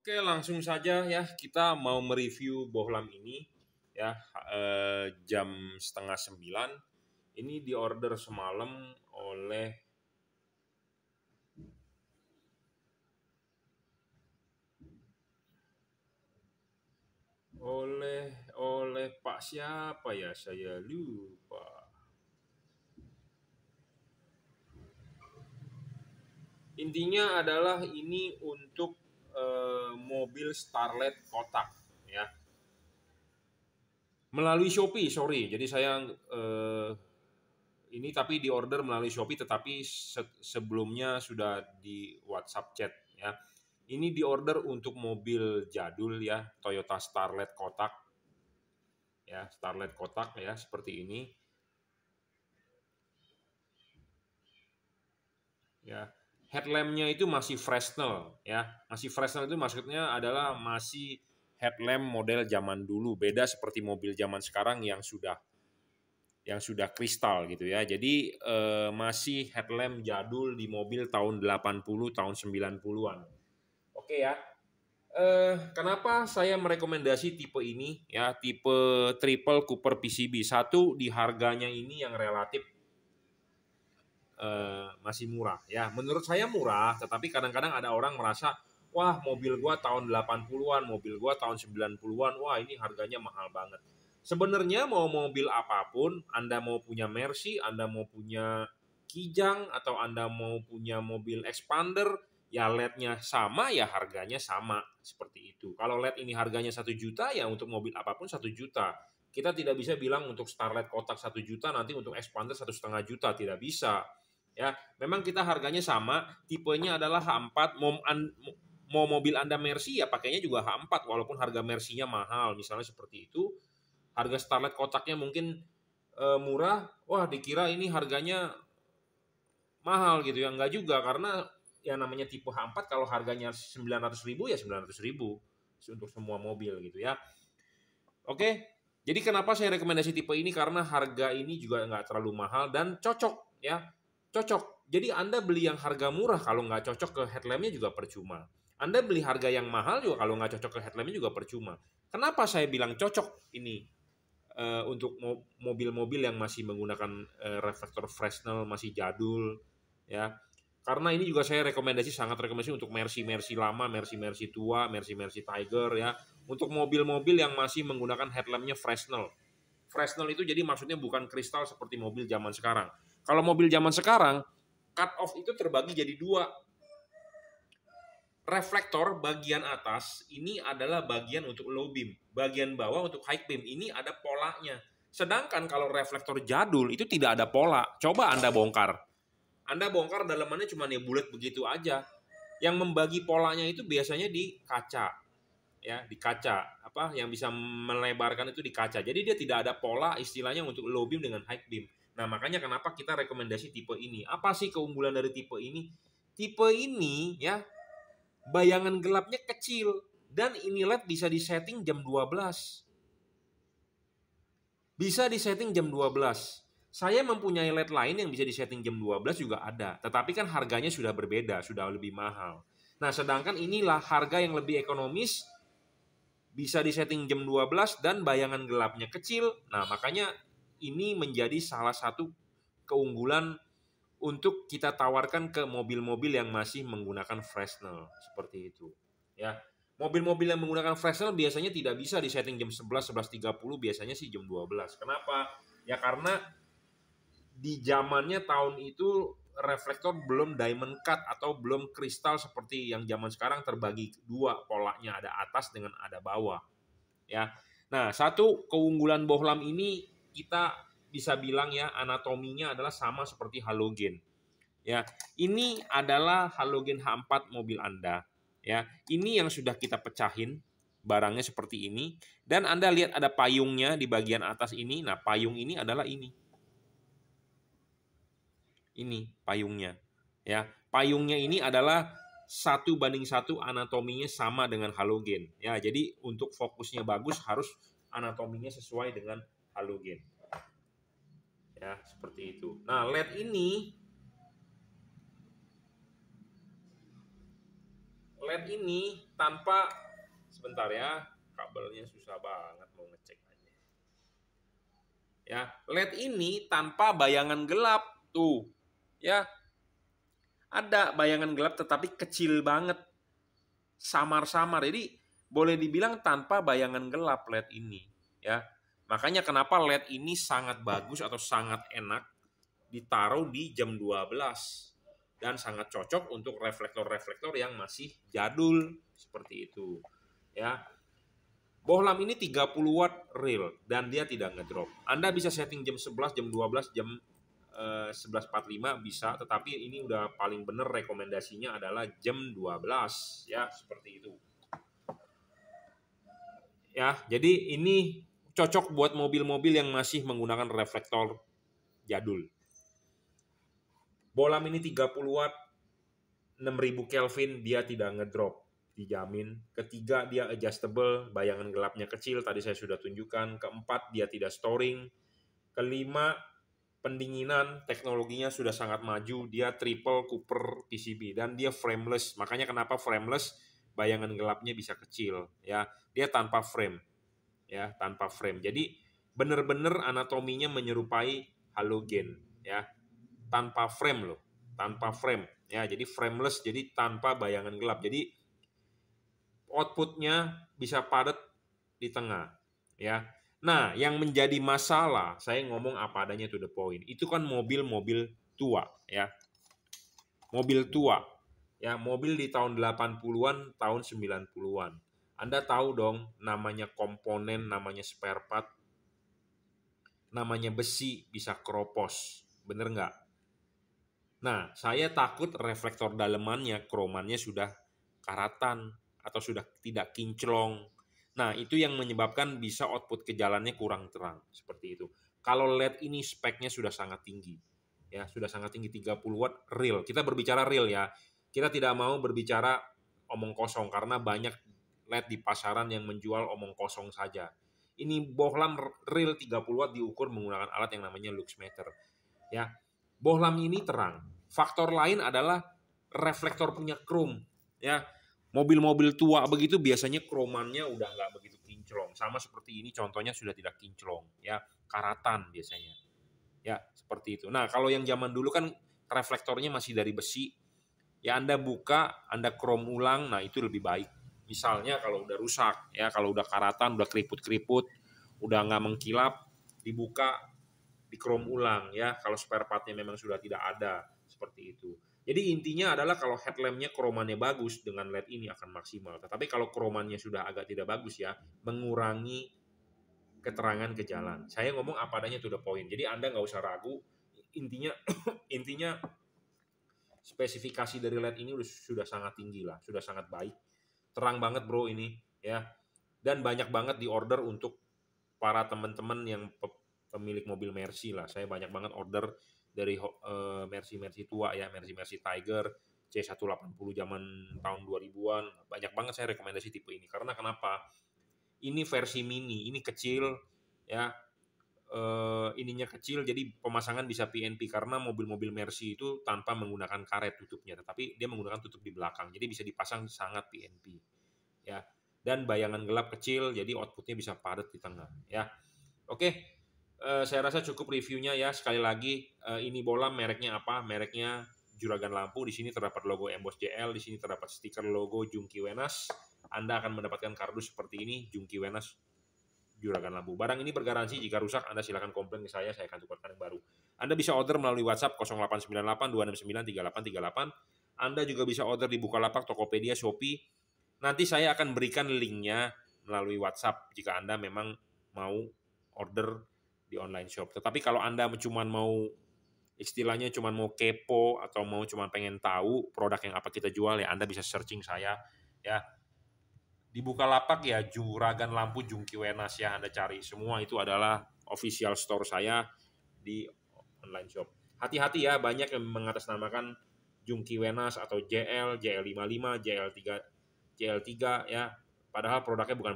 Oke, langsung saja ya kita mau mereview bohlam ini ya eh, jam setengah sembilan. Ini diorder semalam oleh oleh oleh Pak siapa ya saya lupa. Intinya adalah ini untuk Eh, mobil Starlet kotak ya. Melalui Shopee, sorry. Jadi saya eh, ini tapi di order melalui Shopee tetapi se sebelumnya sudah di WhatsApp chat ya. Ini di order untuk mobil jadul ya, Toyota Starlet kotak. Ya, Starlet kotak ya seperti ini. Ya headlampnya itu masih Fresnel ya masih Fresnel itu maksudnya adalah masih headlamp model zaman dulu beda seperti mobil zaman sekarang yang sudah yang sudah kristal gitu ya jadi eh, masih headlamp jadul di mobil tahun 80 tahun 90-an oke ya eh, kenapa saya merekomendasi tipe ini ya tipe triple Cooper PCB satu di harganya ini yang relatif Eh, masih murah ya. Menurut saya murah, tetapi kadang-kadang ada orang merasa wah mobil gua tahun 80-an, mobil gua tahun 90-an, wah ini harganya mahal banget. Sebenarnya mau mobil apapun, Anda mau punya Mercy, Anda mau punya Kijang atau Anda mau punya mobil Expander, ya LED-nya sama ya harganya sama seperti itu. Kalau LED ini harganya satu juta ya untuk mobil apapun satu juta. Kita tidak bisa bilang untuk Starlight kotak satu juta nanti untuk Expander satu setengah juta tidak bisa. Ya, memang kita harganya sama, tipenya adalah H4, mau, an, mau mobil Anda Mercy ya pakainya juga H4 walaupun harga Mercy-nya mahal, misalnya seperti itu. Harga Starlet kotaknya mungkin e, murah, wah dikira ini harganya mahal gitu ya. Enggak juga karena yang namanya tipe H4 kalau harganya 900.000 ya 900.000 untuk semua mobil gitu ya. Oke, jadi kenapa saya rekomendasi tipe ini karena harga ini juga enggak terlalu mahal dan cocok ya cocok. Jadi Anda beli yang harga murah kalau nggak cocok ke headlampnya juga percuma. Anda beli harga yang mahal juga kalau nggak cocok ke headlampnya juga percuma. Kenapa saya bilang cocok ini uh, untuk mobil-mobil yang masih menggunakan uh, reflektor Fresnel masih jadul ya? Karena ini juga saya rekomendasi sangat rekomendasi untuk Mercy Mercy lama, Mercy Mercy tua, Mercy Mercy Tiger ya. Untuk mobil-mobil yang masih menggunakan headlampnya Fresnel Fresnel itu jadi maksudnya bukan kristal seperti mobil zaman sekarang. Kalau mobil zaman sekarang, cut off itu terbagi jadi dua. Reflektor bagian atas ini adalah bagian untuk low beam, bagian bawah untuk high beam ini ada polanya. Sedangkan kalau reflektor jadul itu tidak ada pola. Coba Anda bongkar. Anda bongkar dalamannya cuma ya bulat begitu aja. Yang membagi polanya itu biasanya di kaca ya di kaca apa yang bisa melebarkan itu di kaca jadi dia tidak ada pola istilahnya untuk low beam dengan high beam nah makanya kenapa kita rekomendasi tipe ini apa sih keunggulan dari tipe ini tipe ini ya bayangan gelapnya kecil dan ini LED bisa disetting jam 12 bisa disetting jam 12 saya mempunyai LED lain yang bisa disetting jam 12 juga ada tetapi kan harganya sudah berbeda sudah lebih mahal nah sedangkan inilah harga yang lebih ekonomis bisa di setting jam 12 dan bayangan gelapnya kecil. Nah, makanya ini menjadi salah satu keunggulan untuk kita tawarkan ke mobil-mobil yang masih menggunakan Fresnel seperti itu. Ya. Mobil-mobil yang menggunakan Fresnel biasanya tidak bisa di setting jam 11, 11.30, biasanya sih jam 12. Kenapa? Ya karena di zamannya tahun itu reflektor belum diamond cut atau belum kristal seperti yang zaman sekarang terbagi dua polanya ada atas dengan ada bawah ya nah satu keunggulan bohlam ini kita bisa bilang ya anatominya adalah sama seperti halogen ya ini adalah halogen H4 mobil anda ya ini yang sudah kita pecahin barangnya seperti ini dan anda lihat ada payungnya di bagian atas ini nah payung ini adalah ini ini payungnya. Ya, payungnya ini adalah satu banding satu anatominya sama dengan halogen. Ya, jadi untuk fokusnya bagus harus anatominya sesuai dengan halogen. Ya, seperti itu. Nah, LED ini LED ini tanpa sebentar ya, kabelnya susah banget mau ngecek aja. Ya, LED ini tanpa bayangan gelap tuh ya ada bayangan gelap tetapi kecil banget samar-samar jadi boleh dibilang tanpa bayangan gelap LED ini ya makanya kenapa LED ini sangat bagus atau sangat enak ditaruh di jam 12 dan sangat cocok untuk reflektor-reflektor yang masih jadul seperti itu ya bohlam ini 30 watt real dan dia tidak ngedrop Anda bisa setting jam 11 jam 12 jam 11.45 eh, bisa, tetapi ini udah paling bener rekomendasinya adalah jam 12 ya, seperti itu. Ya, jadi ini cocok buat mobil-mobil yang masih menggunakan reflektor jadul. Bolam ini 30 watt, 6000 Kelvin, dia tidak ngedrop, dijamin. Ketiga, dia adjustable, bayangan gelapnya kecil, tadi saya sudah tunjukkan. Keempat, dia tidak storing. Kelima, pendinginan teknologinya sudah sangat maju dia triple Cooper PCB dan dia frameless makanya kenapa frameless bayangan gelapnya bisa kecil ya dia tanpa frame ya tanpa frame jadi benar-benar anatominya menyerupai halogen ya tanpa frame loh tanpa frame ya jadi frameless jadi tanpa bayangan gelap jadi outputnya bisa padat di tengah ya Nah, yang menjadi masalah, saya ngomong apa adanya to the point. Itu kan mobil-mobil tua, ya. Mobil tua. Ya, mobil di tahun 80-an, tahun 90-an. Anda tahu dong namanya komponen, namanya spare part, namanya besi bisa keropos. Bener nggak? Nah, saya takut reflektor dalemannya, kromannya sudah karatan atau sudah tidak kinclong Nah, itu yang menyebabkan bisa output ke jalannya kurang terang, seperti itu. Kalau LED ini speknya sudah sangat tinggi. Ya, sudah sangat tinggi 30 watt real. Kita berbicara real ya. Kita tidak mau berbicara omong kosong karena banyak LED di pasaran yang menjual omong kosong saja. Ini bohlam real 30 watt diukur menggunakan alat yang namanya luxmeter. Ya. Bohlam ini terang. Faktor lain adalah reflektor punya chrome ya Mobil-mobil tua begitu biasanya kromannya udah nggak begitu kinclong. Sama seperti ini contohnya sudah tidak kinclong ya, karatan biasanya. Ya, seperti itu. Nah, kalau yang zaman dulu kan reflektornya masih dari besi. Ya Anda buka, Anda krom ulang, nah itu lebih baik. Misalnya kalau udah rusak, ya kalau udah karatan, udah keriput-keriput, udah nggak mengkilap, dibuka, dikrom ulang ya. Kalau spare partnya memang sudah tidak ada, seperti itu. Jadi intinya adalah kalau headlampnya kromannya bagus dengan LED ini akan maksimal. Tetapi kalau kromannya sudah agak tidak bagus ya, mengurangi keterangan ke jalan. Saya ngomong apa adanya to the point. Jadi Anda nggak usah ragu. Intinya intinya spesifikasi dari LED ini sudah sangat tinggi lah, sudah sangat baik. Terang banget bro ini ya. Dan banyak banget di order untuk para teman-teman yang pemilik mobil Mercy lah. Saya banyak banget order dari uh, eh, Mercy Mercy tua ya Mercy Mercy Tiger C180 zaman tahun 2000-an banyak banget saya rekomendasi tipe ini karena kenapa ini versi mini ini kecil ya uh, ininya kecil jadi pemasangan bisa PNP karena mobil-mobil Mercy itu tanpa menggunakan karet tutupnya tetapi dia menggunakan tutup di belakang jadi bisa dipasang sangat PNP ya dan bayangan gelap kecil jadi outputnya bisa padat di tengah ya oke Eh, saya rasa cukup reviewnya ya. Sekali lagi uh, ini bola mereknya apa? Mereknya Juragan Lampu. Di sini terdapat logo emboss JL, di sini terdapat stiker logo Jungki Wenas. Anda akan mendapatkan kardus seperti ini Jungki Wenas Juragan Lampu. Barang ini bergaransi jika rusak Anda silakan komplain ke saya, saya akan tukarkan yang baru. Anda bisa order melalui WhatsApp 0898 269 3838. Anda juga bisa order di Bukalapak, Tokopedia, Shopee. Nanti saya akan berikan linknya melalui WhatsApp jika Anda memang mau order di online shop. Tetapi kalau Anda cuma mau istilahnya cuma mau kepo atau mau cuma pengen tahu produk yang apa kita jual ya Anda bisa searching saya ya di lapak ya Juragan Lampu Jungki Wenas ya Anda cari semua itu adalah official store saya di online shop. Hati-hati ya banyak yang mengatasnamakan Jungki Wenas atau JL, JL55, JL3, JL3 ya. Padahal produknya bukan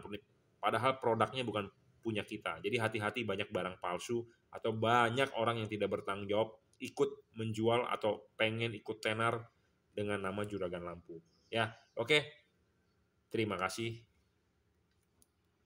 padahal produknya bukan punya kita. Jadi hati-hati banyak barang palsu atau banyak orang yang tidak bertanggung jawab ikut menjual atau pengen ikut tenar dengan nama juragan lampu. Ya, oke. Okay. Terima kasih.